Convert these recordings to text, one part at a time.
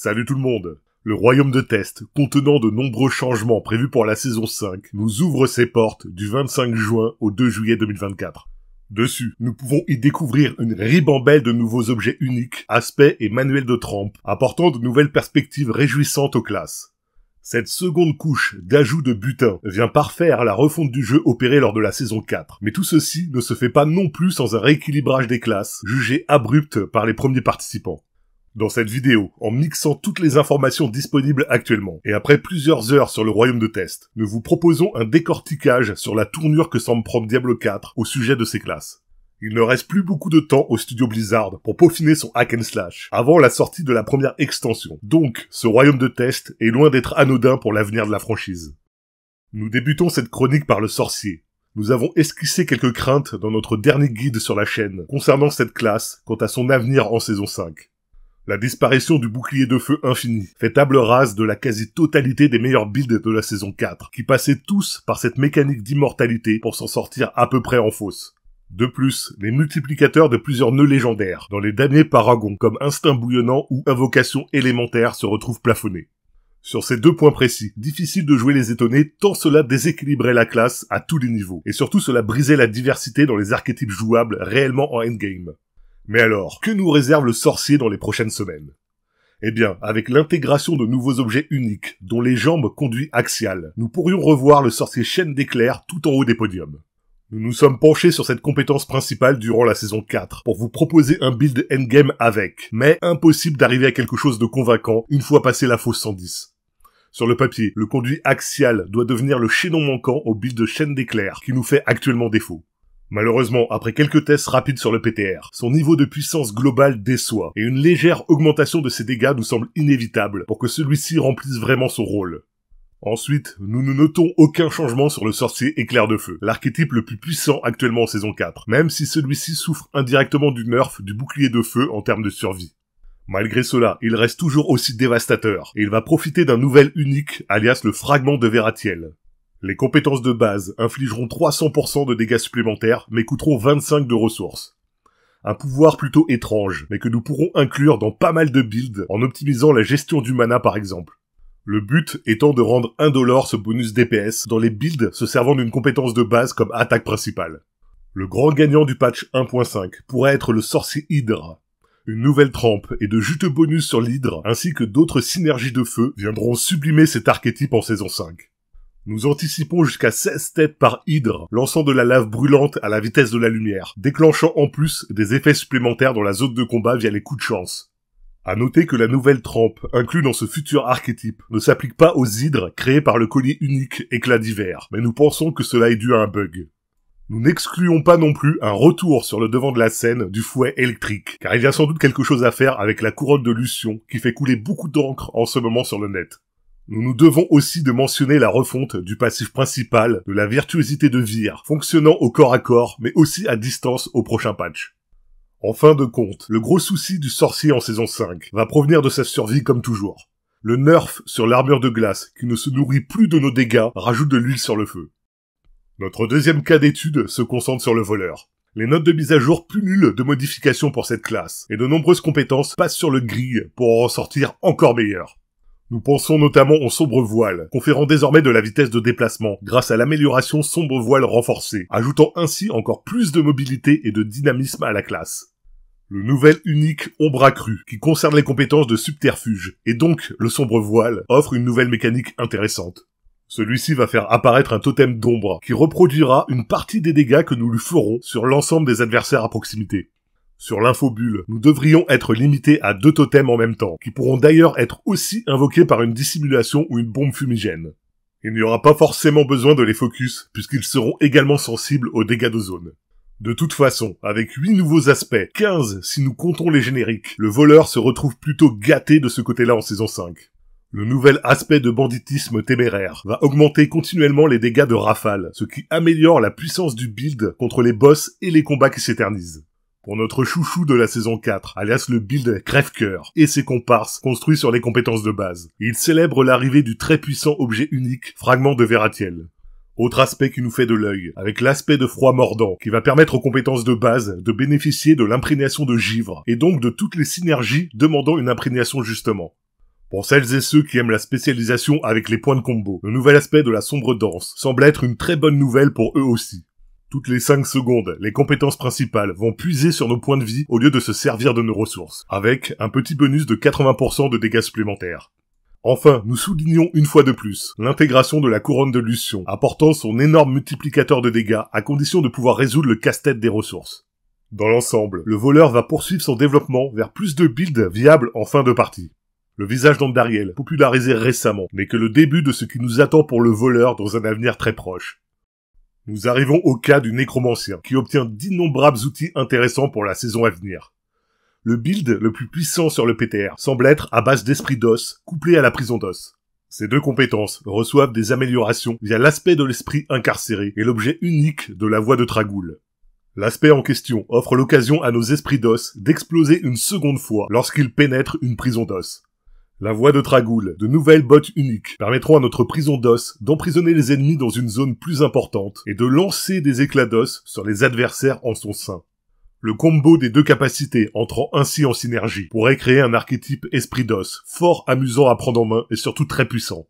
Salut tout le monde Le royaume de test, contenant de nombreux changements prévus pour la saison 5, nous ouvre ses portes du 25 juin au 2 juillet 2024. Dessus, nous pouvons y découvrir une ribambelle de nouveaux objets uniques, aspects et manuels de trempe, apportant de nouvelles perspectives réjouissantes aux classes. Cette seconde couche d'ajout de butin vient parfaire la refonte du jeu opérée lors de la saison 4, mais tout ceci ne se fait pas non plus sans un rééquilibrage des classes, jugé abrupt par les premiers participants. Dans cette vidéo, en mixant toutes les informations disponibles actuellement, et après plusieurs heures sur le royaume de test, nous vous proposons un décortiquage sur la tournure que semble prendre Diablo 4 au sujet de ses classes. Il ne reste plus beaucoup de temps au studio Blizzard pour peaufiner son hack and slash, avant la sortie de la première extension. Donc, ce royaume de test est loin d'être anodin pour l'avenir de la franchise. Nous débutons cette chronique par le sorcier. Nous avons esquissé quelques craintes dans notre dernier guide sur la chaîne concernant cette classe quant à son avenir en saison 5. La disparition du bouclier de feu infini fait table rase de la quasi-totalité des meilleurs builds de la saison 4, qui passaient tous par cette mécanique d'immortalité pour s'en sortir à peu près en fausse. De plus, les multiplicateurs de plusieurs nœuds légendaires, dans les damnés paragons comme Instinct bouillonnant ou Invocation élémentaire se retrouvent plafonnés. Sur ces deux points précis, difficile de jouer les étonnés tant cela déséquilibrait la classe à tous les niveaux, et surtout cela brisait la diversité dans les archétypes jouables réellement en endgame. Mais alors, que nous réserve le sorcier dans les prochaines semaines eh bien, avec l'intégration de nouveaux objets uniques, dont les jambes conduits axial, nous pourrions revoir le sorcier chaîne d'éclair tout en haut des podiums. Nous nous sommes penchés sur cette compétence principale durant la saison 4 pour vous proposer un build endgame avec, mais impossible d'arriver à quelque chose de convaincant une fois passé la fausse 110. Sur le papier, le conduit axial doit devenir le chaînon manquant au build de chaîne d'éclair qui nous fait actuellement défaut. Malheureusement, après quelques tests rapides sur le PTR, son niveau de puissance globale déçoit, et une légère augmentation de ses dégâts nous semble inévitable pour que celui-ci remplisse vraiment son rôle. Ensuite, nous ne notons aucun changement sur le sorcier éclair de feu, l'archétype le plus puissant actuellement en saison 4, même si celui-ci souffre indirectement du nerf du bouclier de feu en termes de survie. Malgré cela, il reste toujours aussi dévastateur, et il va profiter d'un nouvel unique, alias le fragment de Veratiel. Les compétences de base infligeront 300% de dégâts supplémentaires, mais coûteront 25 de ressources. Un pouvoir plutôt étrange, mais que nous pourrons inclure dans pas mal de builds en optimisant la gestion du mana par exemple. Le but étant de rendre indolore ce bonus DPS dans les builds se servant d'une compétence de base comme attaque principale. Le grand gagnant du patch 1.5 pourrait être le sorcier Hydre. Une nouvelle trempe et de juteux bonus sur l'hydre ainsi que d'autres synergies de feu viendront sublimer cet archétype en saison 5. Nous anticipons jusqu'à 16 têtes par hydre, lançant de la lave brûlante à la vitesse de la lumière, déclenchant en plus des effets supplémentaires dans la zone de combat via les coups de chance. À noter que la nouvelle trempe, inclue dans ce futur archétype, ne s'applique pas aux hydres créés par le collier unique éclat d'hiver, mais nous pensons que cela est dû à un bug. Nous n'excluons pas non plus un retour sur le devant de la scène du fouet électrique, car il y a sans doute quelque chose à faire avec la couronne de Lucion qui fait couler beaucoup d'encre en ce moment sur le net. Nous nous devons aussi de mentionner la refonte du passif principal de la virtuosité de Vir, fonctionnant au corps à corps, mais aussi à distance au prochain patch. En fin de compte, le gros souci du sorcier en saison 5 va provenir de sa survie comme toujours. Le nerf sur l'armure de glace, qui ne se nourrit plus de nos dégâts, rajoute de l'huile sur le feu. Notre deuxième cas d'étude se concentre sur le voleur. Les notes de mise à jour plus pullulent de modifications pour cette classe, et de nombreuses compétences passent sur le grille pour en ressortir encore meilleur. Nous pensons notamment au sombre voile, conférant désormais de la vitesse de déplacement grâce à l'amélioration sombre voile renforcée, ajoutant ainsi encore plus de mobilité et de dynamisme à la classe. Le nouvel unique ombre accrue, qui concerne les compétences de subterfuge, et donc le sombre voile, offre une nouvelle mécanique intéressante. Celui-ci va faire apparaître un totem d'ombre, qui reproduira une partie des dégâts que nous lui ferons sur l'ensemble des adversaires à proximité. Sur l'infobulle, nous devrions être limités à deux totems en même temps, qui pourront d'ailleurs être aussi invoqués par une dissimulation ou une bombe fumigène. Il n'y aura pas forcément besoin de les focus, puisqu'ils seront également sensibles aux dégâts d'ozone. De toute façon, avec 8 nouveaux aspects, 15 si nous comptons les génériques, le voleur se retrouve plutôt gâté de ce côté-là en saison 5. Le nouvel aspect de banditisme téméraire va augmenter continuellement les dégâts de rafale, ce qui améliore la puissance du build contre les boss et les combats qui s'éternisent pour notre chouchou de la saison 4, alias le build crève-cœur, et ses comparses construits sur les compétences de base. Il célèbre l'arrivée du très puissant objet unique, fragment de Veratiel. Autre aspect qui nous fait de l'œil, avec l'aspect de froid mordant, qui va permettre aux compétences de base de bénéficier de l'imprégnation de givre, et donc de toutes les synergies demandant une imprégnation justement. Pour celles et ceux qui aiment la spécialisation avec les points de combo, le nouvel aspect de la sombre danse semble être une très bonne nouvelle pour eux aussi. Toutes les 5 secondes, les compétences principales vont puiser sur nos points de vie au lieu de se servir de nos ressources, avec un petit bonus de 80% de dégâts supplémentaires. Enfin, nous soulignons une fois de plus l'intégration de la couronne de Lucien, apportant son énorme multiplicateur de dégâts à condition de pouvoir résoudre le casse-tête des ressources. Dans l'ensemble, le voleur va poursuivre son développement vers plus de builds viables en fin de partie. Le visage d'Andariel, popularisé récemment, n'est que le début de ce qui nous attend pour le voleur dans un avenir très proche. Nous arrivons au cas du nécromancien, qui obtient d'innombrables outils intéressants pour la saison à venir. Le build le plus puissant sur le PTR semble être à base d'esprit d'os, couplé à la prison d'os. Ces deux compétences reçoivent des améliorations via l'aspect de l'esprit incarcéré et l'objet unique de la voie de Tragoul. L'aspect en question offre l'occasion à nos esprits d'os d'exploser une seconde fois lorsqu'ils pénètrent une prison d'os. La voie de Tragoul, de nouvelles bottes uniques, permettront à notre prison d'os d'emprisonner les ennemis dans une zone plus importante et de lancer des éclats d'os sur les adversaires en son sein. Le combo des deux capacités entrant ainsi en synergie pourrait créer un archétype esprit d'os, fort amusant à prendre en main et surtout très puissant.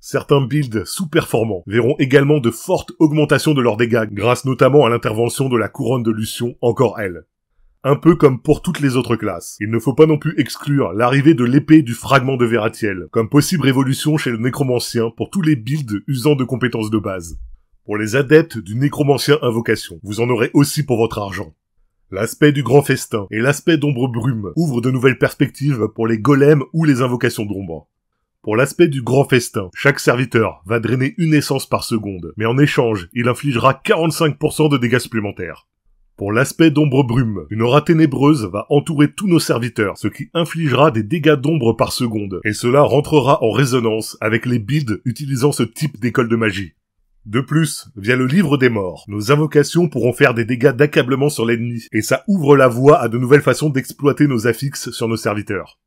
Certains builds sous-performants verront également de fortes augmentations de leurs dégâts grâce notamment à l'intervention de la couronne de Lucion, encore elle. Un peu comme pour toutes les autres classes. Il ne faut pas non plus exclure l'arrivée de l'épée du fragment de Veratiel, comme possible révolution chez le nécromancien pour tous les builds usant de compétences de base. Pour les adeptes du nécromancien invocation, vous en aurez aussi pour votre argent. L'aspect du grand festin et l'aspect d'ombre brume ouvrent de nouvelles perspectives pour les golems ou les invocations d'ombre. Pour l'aspect du grand festin, chaque serviteur va drainer une essence par seconde, mais en échange, il infligera 45% de dégâts supplémentaires pour l'aspect d'ombre-brume. Une aura ténébreuse va entourer tous nos serviteurs, ce qui infligera des dégâts d'ombre par seconde, et cela rentrera en résonance avec les builds utilisant ce type d'école de magie. De plus, via le livre des morts, nos invocations pourront faire des dégâts d'accablement sur l'ennemi, et ça ouvre la voie à de nouvelles façons d'exploiter nos affixes sur nos serviteurs.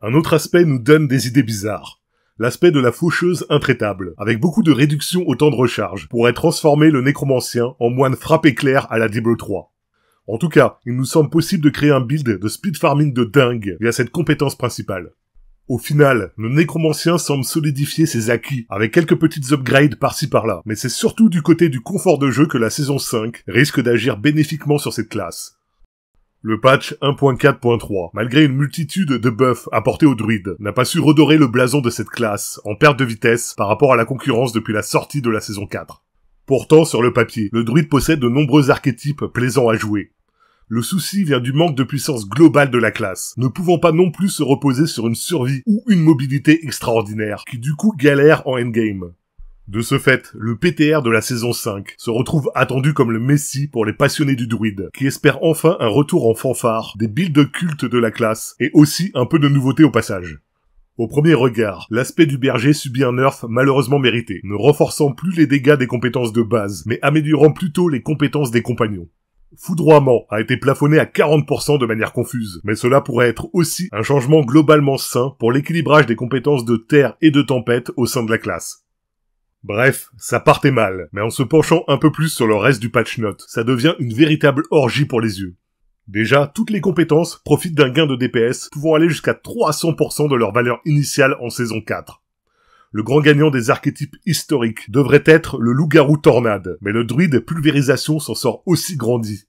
Un autre aspect nous donne des idées bizarres. L'aspect de la faucheuse intraitable, avec beaucoup de réduction au temps de recharge, pourrait transformer le nécromancien en moine frappé clair à la Diablo 3. En tout cas, il nous semble possible de créer un build de speed farming de dingue via cette compétence principale. Au final, le nécromancien semble solidifier ses acquis avec quelques petites upgrades par-ci par-là, mais c'est surtout du côté du confort de jeu que la saison 5 risque d'agir bénéfiquement sur cette classe. Le patch 1.4.3, malgré une multitude de buffs apportés aux druides, n'a pas su redorer le blason de cette classe en perte de vitesse par rapport à la concurrence depuis la sortie de la saison 4. Pourtant, sur le papier, le druide possède de nombreux archétypes plaisants à jouer. Le souci vient du manque de puissance globale de la classe, ne pouvant pas non plus se reposer sur une survie ou une mobilité extraordinaire, qui du coup galère en endgame. De ce fait, le PTR de la saison 5 se retrouve attendu comme le messie pour les passionnés du druide, qui espèrent enfin un retour en fanfare des builds cultes de la classe et aussi un peu de nouveauté au passage. Au premier regard, l'aspect du berger subit un nerf malheureusement mérité, ne renforçant plus les dégâts des compétences de base, mais améliorant plutôt les compétences des compagnons. Foudroiement a été plafonné à 40% de manière confuse, mais cela pourrait être aussi un changement globalement sain pour l'équilibrage des compétences de terre et de tempête au sein de la classe. Bref, ça partait mal, mais en se penchant un peu plus sur le reste du patch note, ça devient une véritable orgie pour les yeux. Déjà, toutes les compétences profitent d'un gain de DPS pouvant aller jusqu'à 300% de leur valeur initiale en saison 4. Le grand gagnant des archétypes historiques devrait être le loup-garou tornade, mais le druide pulvérisation s'en sort aussi grandi.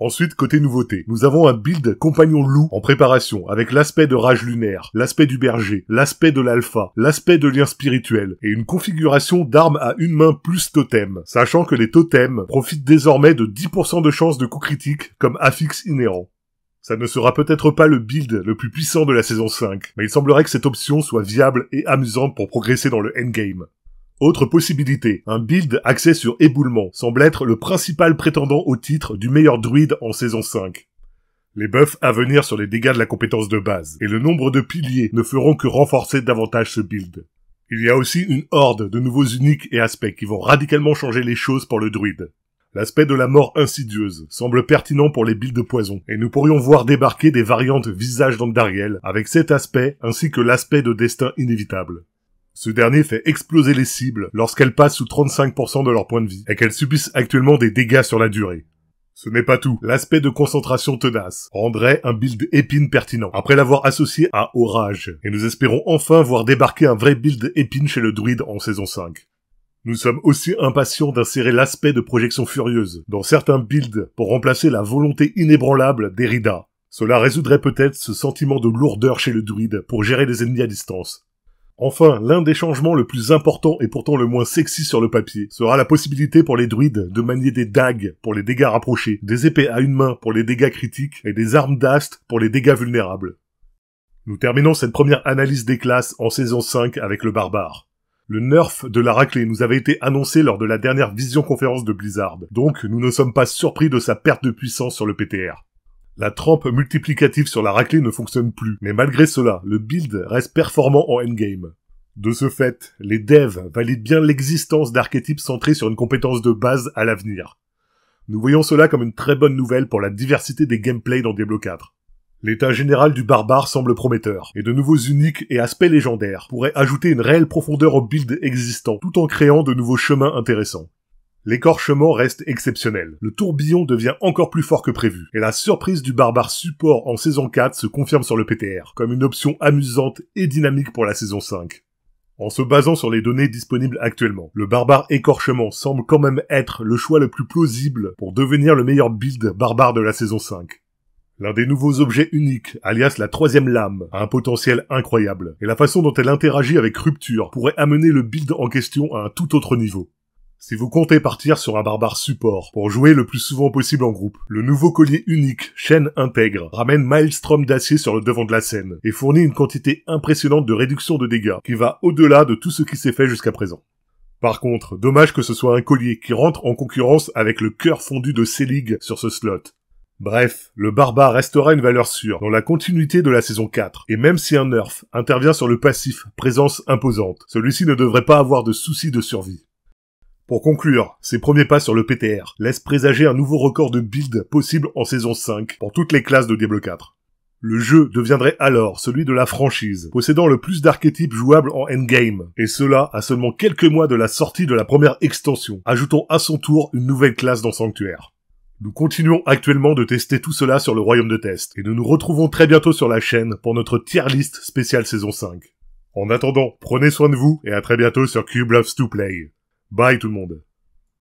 Ensuite, côté nouveauté, nous avons un build compagnon loup en préparation, avec l'aspect de rage lunaire, l'aspect du berger, l'aspect de l'alpha, l'aspect de lien spirituel, et une configuration d'armes à une main plus totem, sachant que les totems profitent désormais de 10% de chance de coup critique comme affix inhérent. Ça ne sera peut-être pas le build le plus puissant de la saison 5, mais il semblerait que cette option soit viable et amusante pour progresser dans le endgame. Autre possibilité, un build axé sur éboulement semble être le principal prétendant au titre du meilleur druide en saison 5. Les buffs à venir sur les dégâts de la compétence de base et le nombre de piliers ne feront que renforcer davantage ce build. Il y a aussi une horde de nouveaux uniques et aspects qui vont radicalement changer les choses pour le druide. L'aspect de la mort insidieuse semble pertinent pour les builds de poison, et nous pourrions voir débarquer des variantes visage d'Andariel avec cet aspect ainsi que l'aspect de destin inévitable. Ce dernier fait exploser les cibles lorsqu'elles passent sous 35% de leur point de vie et qu'elles subissent actuellement des dégâts sur la durée. Ce n'est pas tout. L'aspect de concentration tenace rendrait un build épine pertinent, après l'avoir associé à Orage, et nous espérons enfin voir débarquer un vrai build épine chez le druide en saison 5. Nous sommes aussi impatients d'insérer l'aspect de projection furieuse dans certains builds pour remplacer la volonté inébranlable d'Erida. Cela résoudrait peut-être ce sentiment de lourdeur chez le druide pour gérer les ennemis à distance, Enfin, l'un des changements le plus important et pourtant le moins sexy sur le papier sera la possibilité pour les druides de manier des dagues pour les dégâts rapprochés, des épées à une main pour les dégâts critiques et des armes d'ast pour les dégâts vulnérables. Nous terminons cette première analyse des classes en saison 5 avec le barbare. Le nerf de la raclée nous avait été annoncé lors de la dernière vision conférence de Blizzard, donc nous ne sommes pas surpris de sa perte de puissance sur le PTR. La trempe multiplicative sur la raclée ne fonctionne plus, mais malgré cela, le build reste performant en endgame. De ce fait, les devs valident bien l'existence d'archétypes centrés sur une compétence de base à l'avenir. Nous voyons cela comme une très bonne nouvelle pour la diversité des gameplays dans Diablo 4. L'état général du barbare semble prometteur, et de nouveaux uniques et aspects légendaires pourraient ajouter une réelle profondeur au build existant, tout en créant de nouveaux chemins intéressants. L'écorchement reste exceptionnel. Le tourbillon devient encore plus fort que prévu, et la surprise du barbare support en saison 4 se confirme sur le PTR, comme une option amusante et dynamique pour la saison 5. En se basant sur les données disponibles actuellement, le barbare écorchement semble quand même être le choix le plus plausible pour devenir le meilleur build barbare de la saison 5. L'un des nouveaux objets uniques, alias la troisième lame, a un potentiel incroyable, et la façon dont elle interagit avec Rupture pourrait amener le build en question à un tout autre niveau. Si vous comptez partir sur un barbare support pour jouer le plus souvent possible en groupe, le nouveau collier unique chaîne intègre ramène Maelstrom d'acier sur le devant de la scène et fournit une quantité impressionnante de réduction de dégâts qui va au-delà de tout ce qui s'est fait jusqu'à présent. Par contre, dommage que ce soit un collier qui rentre en concurrence avec le cœur fondu de Selig sur ce slot. Bref, le barbare restera une valeur sûre dans la continuité de la saison 4, et même si un nerf intervient sur le passif présence imposante, celui-ci ne devrait pas avoir de soucis de survie. Pour conclure, ces premiers pas sur le PTR laissent présager un nouveau record de build possible en saison 5 pour toutes les classes de Diablo 4. Le jeu deviendrait alors celui de la franchise, possédant le plus d'archétypes jouables en endgame, et cela à seulement quelques mois de la sortie de la première extension, ajoutant à son tour une nouvelle classe dans Sanctuaire. Nous continuons actuellement de tester tout cela sur le Royaume de Test, et nous nous retrouvons très bientôt sur la chaîne pour notre tier list spéciale saison 5. En attendant, prenez soin de vous, et à très bientôt sur Cube Loves to Play. Bye tout le monde